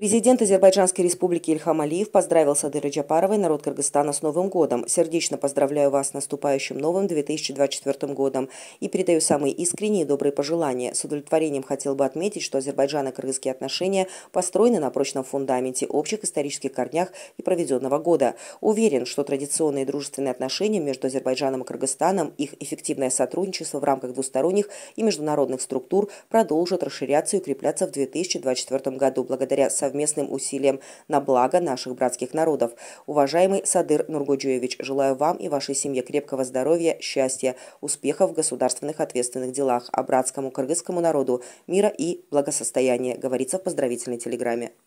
Президент Азербайджанской республики Ильхам Алиев поздравил Садыра Джапарова и народ Кыргызстана с Новым годом. Сердечно поздравляю вас с наступающим новым 2024 годом и передаю самые искренние и добрые пожелания. С удовлетворением хотел бы отметить, что азербайджано-кыргызские отношения построены на прочном фундаменте, общих исторических корнях и проведенного года. Уверен, что традиционные дружественные отношения между Азербайджаном и Кыргызстаном, их эффективное сотрудничество в рамках двусторонних и международных структур продолжат расширяться и укрепляться в 2024 году благодаря совместным усилиям на благо наших братских народов. Уважаемый Садыр Нургуджиевич, желаю вам и вашей семье крепкого здоровья, счастья, успехов в государственных ответственных делах, а братскому кыргызскому народу мира и благосостояния, говорится в поздравительной телеграмме.